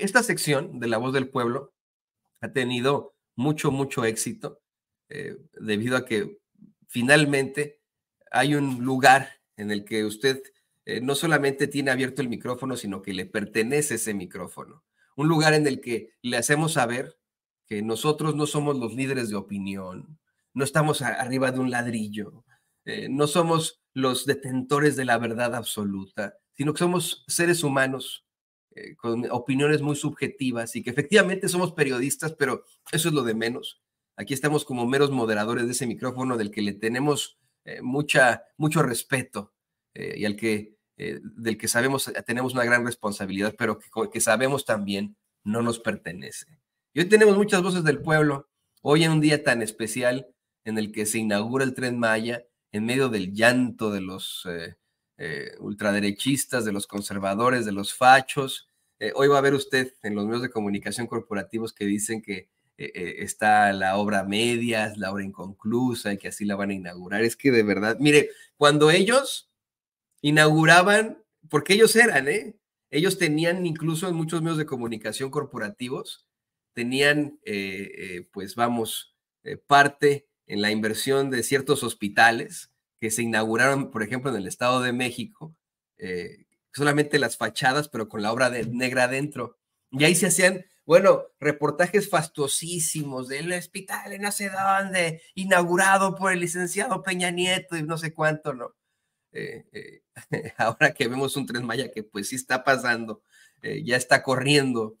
esta sección de La Voz del Pueblo ha tenido mucho, mucho éxito eh, debido a que finalmente hay un lugar en el que usted eh, no solamente tiene abierto el micrófono, sino que le pertenece ese micrófono. Un lugar en el que le hacemos saber que nosotros no somos los líderes de opinión, no estamos arriba de un ladrillo, eh, no somos los detentores de la verdad absoluta, sino que somos seres humanos eh, con opiniones muy subjetivas y que efectivamente somos periodistas, pero eso es lo de menos. Aquí estamos como meros moderadores de ese micrófono del que le tenemos eh, mucha, mucho respeto eh, y al que, del que sabemos, tenemos una gran responsabilidad, pero que, sabemos también no nos pertenece. Y hoy tenemos muchas voces del pueblo, hoy en un día tan especial en el que se inaugura el tren Maya, en medio del llanto de los ultraderechistas, de los conservadores, de los fachos, eh, hoy va a ver usted en los medios de comunicación corporativos que dicen que eh, eh, está la obra medias, la obra inconclusa y que así la van a inaugurar. Es que de verdad, mire, cuando ellos inauguraban, porque ellos eran, ¿eh? Ellos tenían incluso en muchos medios de comunicación corporativos, tenían, pues vamos, parte en la inversión de ciertos hospitales que se inauguraron, por ejemplo, en el Estado de México, solamente las fachadas, pero con la obra de, negra adentro. Y ahí se hacían, bueno, reportajes fastuosísimos del hospital en no sé dónde, inaugurado por el licenciado Peña Nieto y no sé cuánto, ¿no? Eh, eh, ahora que vemos un tren Maya que pues sí está pasando, eh, ya está corriendo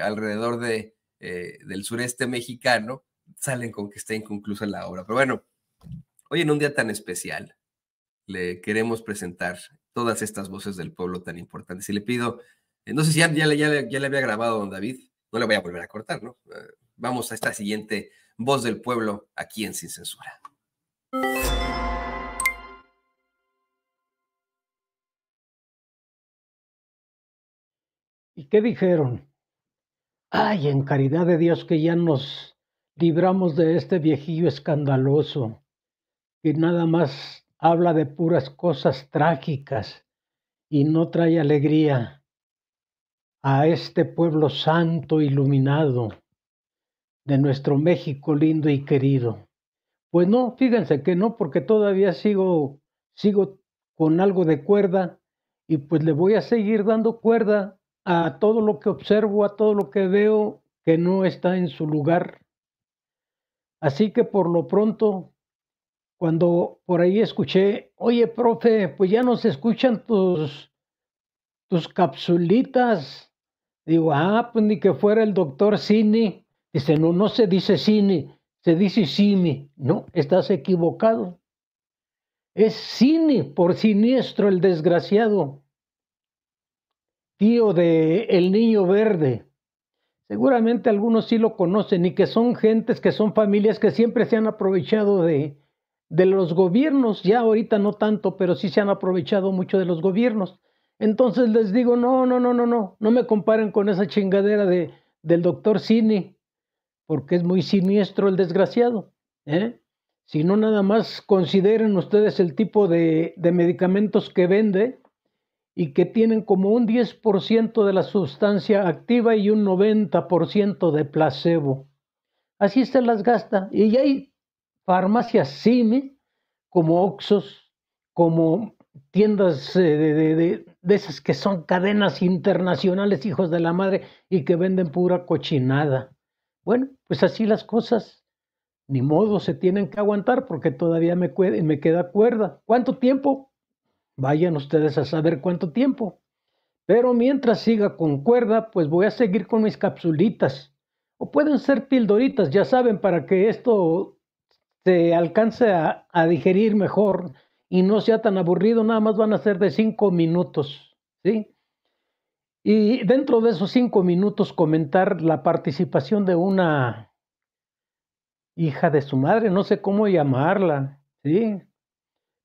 alrededor de, del sureste mexicano, salen con que está inconclusa la obra. Pero bueno, hoy en un día tan especial, le queremos presentar todas estas voces del pueblo tan importantes. Y le pido, no sé si ya, le había grabado a don David, no le voy a volver a cortar, ¿no? Eh, vamos a esta siguiente voz del pueblo aquí en Sin Censura. ¿Y qué dijeron? Ay, en caridad de Dios que ya nos libramos de este viejillo escandaloso, que nada más habla de puras cosas trágicas y no trae alegría a este pueblo santo iluminado de nuestro México lindo y querido. Pues no, fíjense que no, porque todavía sigo, sigo con algo de cuerda y pues le voy a seguir dando cuerda a todo lo que observo, a todo lo que veo que no está en su lugar. Así que por lo pronto cuando por ahí escuché, oye, profe, pues ya nos escuchan tus, tus capsulitas. Digo, ah, pues ni que fuera el doctor Cini. Dice, no, no se dice Cini, se dice Simi. No, estás equivocado. Es Cini, por siniestro el desgraciado. Tío de El Niño Verde. Seguramente algunos sí lo conocen y que son gentes, que son familias que siempre se han aprovechado de, de los gobiernos, ya ahorita no tanto, pero sí se han aprovechado mucho de los gobiernos. Entonces les digo, no, no, no, no, no, no me comparen con esa chingadera de, del doctor Cine, porque es muy siniestro el desgraciado. ¿eh? Si no, nada más consideren ustedes el tipo de, de medicamentos que vende y que tienen como un 10% de la sustancia activa y un 90% de placebo. Así se las gasta. Y ahí farmacias cine, como Oxos, como tiendas eh, de, esas que son cadenas internacionales, hijos de la madre, y que venden pura cochinada. Bueno, pues así las cosas. Ni modo, se tienen que aguantar porque todavía me, me queda cuerda. ¿Cuánto tiempo? Vayan ustedes a saber cuánto tiempo. Pero mientras siga con cuerda, pues voy a seguir con mis capsulitas. O pueden ser pildoritas, ya saben, para que esto se alcance a, digerir mejor y no sea tan aburrido, nada más van a ser de cinco minutos, ¿sí? Y dentro de esos cinco minutos comentar la participación de una hija de su madre, no sé cómo llamarla, ¿sí?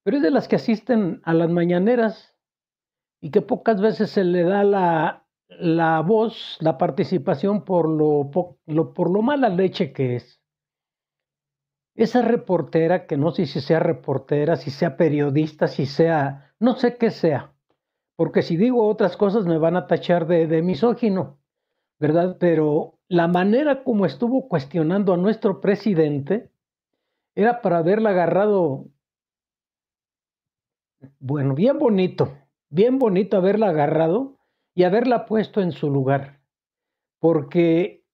Pero es de las que asisten a las mañaneras y que pocas veces se le da la, voz, la participación por lo, por lo mala leche que es esa reportera, que no sé si sea reportera, si sea periodista, si sea, no sé qué sea, porque si digo otras cosas me van a tachar de, misógino, ¿verdad? Pero la manera como estuvo cuestionando a nuestro presidente era para haberla agarrado, bueno, bien bonito, bien bonito haberla agarrado y haberla puesto en su lugar, porque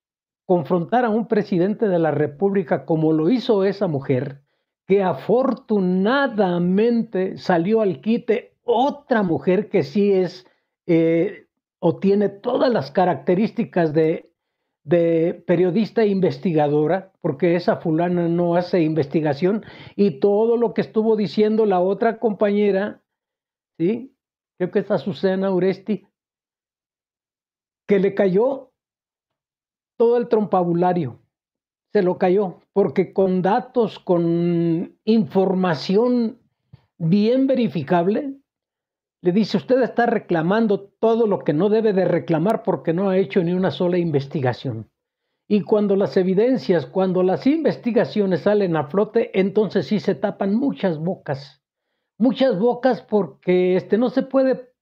confrontar a un presidente de la República como lo hizo esa mujer, que afortunadamente salió al quite otra mujer que sí es eh, o tiene todas las características de, periodista e investigadora, porque esa fulana no hace investigación, y todo lo que estuvo diciendo la otra compañera, ¿sí? creo que es Azucena Uresti, que le cayó todo el trompabulario, se lo cayó, porque con datos, con información bien verificable, le dice, usted está reclamando todo lo que no debe de reclamar porque no ha hecho ni una sola investigación. Y cuando las evidencias, cuando las investigaciones salen a flote, entonces sí se tapan muchas bocas. Muchas bocas porque este, no se puede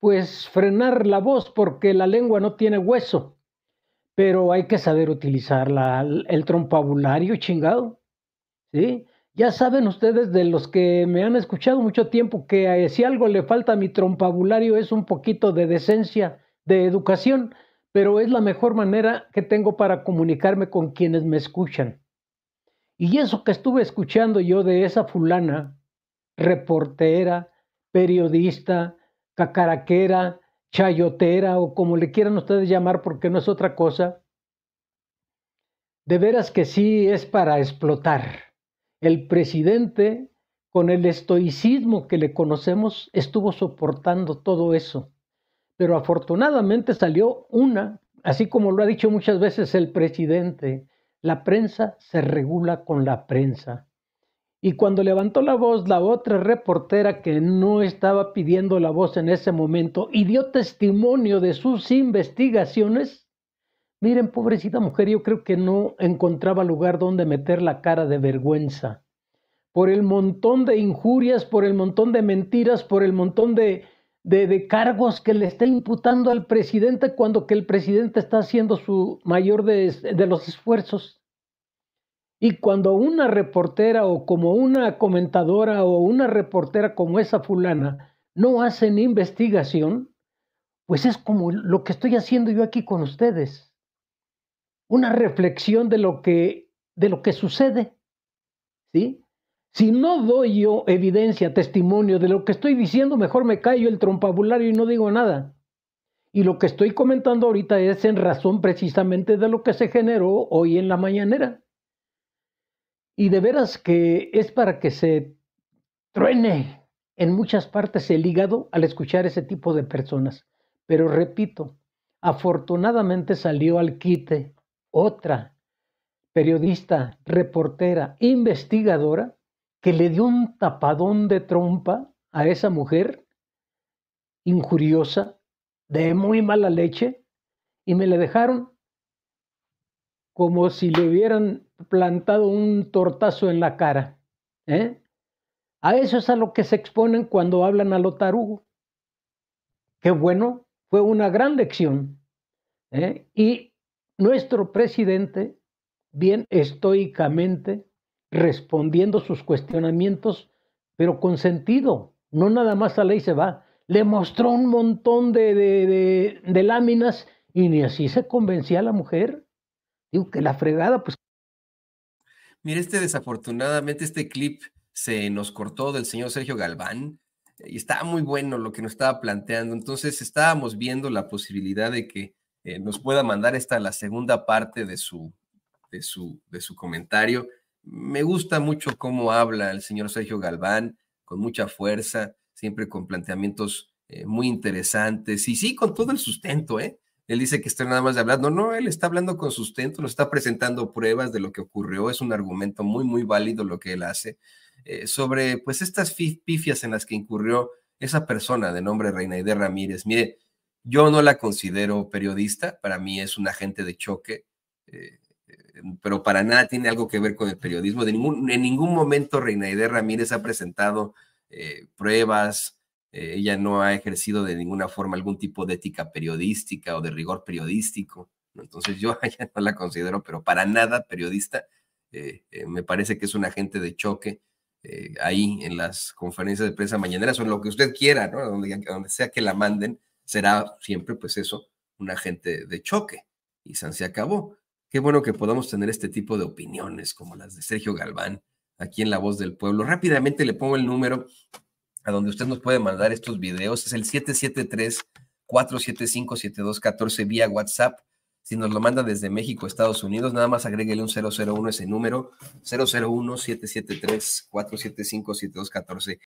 pues frenar la voz porque la lengua no tiene hueso pero hay que saber utilizar el trompabulario chingado. ¿Sí? Ya saben ustedes de los que me han escuchado mucho tiempo que eh, si algo le falta a mi trompabulario es un poquito de decencia, de educación, pero es la mejor manera que tengo para comunicarme con quienes me escuchan. Y eso que estuve escuchando yo de esa fulana, reportera, periodista, cacaraquera, chayotera o como le quieran ustedes llamar porque no es otra cosa, de veras que sí es para explotar. El presidente, con el estoicismo que le conocemos, estuvo soportando todo eso. Pero afortunadamente salió una, así como lo ha dicho muchas veces el presidente, la prensa se regula con la prensa. Y cuando levantó la voz la otra reportera que no estaba pidiendo la voz en ese momento y dio testimonio de sus investigaciones, miren, pobrecita mujer, yo creo que no encontraba lugar donde meter la cara de vergüenza. Por el montón de injurias, por el montón de mentiras, por el montón de, cargos que le está imputando al presidente cuando que el presidente está haciendo su mayor de, de los esfuerzos y cuando una reportera o como una comentadora o una reportera como esa fulana no hacen investigación, pues es como lo que estoy haciendo yo aquí con ustedes. Una reflexión de lo que, de lo que sucede. ¿Sí? Si no doy yo evidencia, testimonio de lo que estoy diciendo, mejor me callo el trompabulario y no digo nada. Y lo que estoy comentando ahorita es en razón precisamente de lo que se generó hoy en la mañanera. Y de veras que es para que se truene en muchas partes el hígado al escuchar ese tipo de personas. Pero repito, afortunadamente salió al quite otra periodista, reportera, investigadora, que le dio un tapadón de trompa a esa mujer injuriosa, de muy mala leche, y me la dejaron como si le hubieran plantado un tortazo en la cara. ¿eh? A eso es a lo que se exponen cuando hablan a lo tarugo. Qué bueno, fue una gran lección. ¿eh? Y nuestro presidente, bien estoicamente, respondiendo sus cuestionamientos, pero con sentido, no nada más a ley se va. Le mostró un montón de, de, de láminas y ni así se convencía a la mujer. Digo, que la fregada, pues. Mire, este desafortunadamente, este clip se nos cortó del señor Sergio Galván eh, y estaba muy bueno lo que nos estaba planteando. Entonces estábamos viendo la posibilidad de que eh, nos pueda mandar esta la segunda parte de su, de su, de su comentario. Me gusta mucho cómo habla el señor Sergio Galván, con mucha fuerza, siempre con planteamientos eh, muy interesantes y sí, con todo el sustento, ¿eh? Él dice que está nada más hablando. No, él está hablando con sustento, nos está presentando pruebas de lo que ocurrió. Es un argumento muy, muy válido lo que él hace eh, sobre pues estas pifias en las que incurrió esa persona de nombre Reinaide Ramírez. Mire, yo no la considero periodista, para mí es un agente de choque, eh, eh, pero para nada tiene algo que ver con el periodismo. De ningún, en ningún momento Reinaide Ramírez ha presentado pruebas, eh, ella no ha ejercido de ninguna forma algún tipo de ética periodística o de rigor periodístico. Entonces yo ya no la considero, pero para nada periodista. Eh, eh, me parece que es un agente de choque ahí en las conferencias de prensa mañaneras o en lo que usted quiera, ¿no? Donde, donde sea que la manden, será siempre, pues eso, un agente de choque. Y San se acabó. Qué bueno que podamos tener este tipo de opiniones como las de Sergio Galván aquí en La Voz del Pueblo. Rápidamente le pongo el número a donde usted nos puede mandar estos videos, es el 773-475-7214 vía WhatsApp. Si nos lo manda desde México, Estados Unidos, nada más agréguele un 001 ese número, 001-773-475-7214.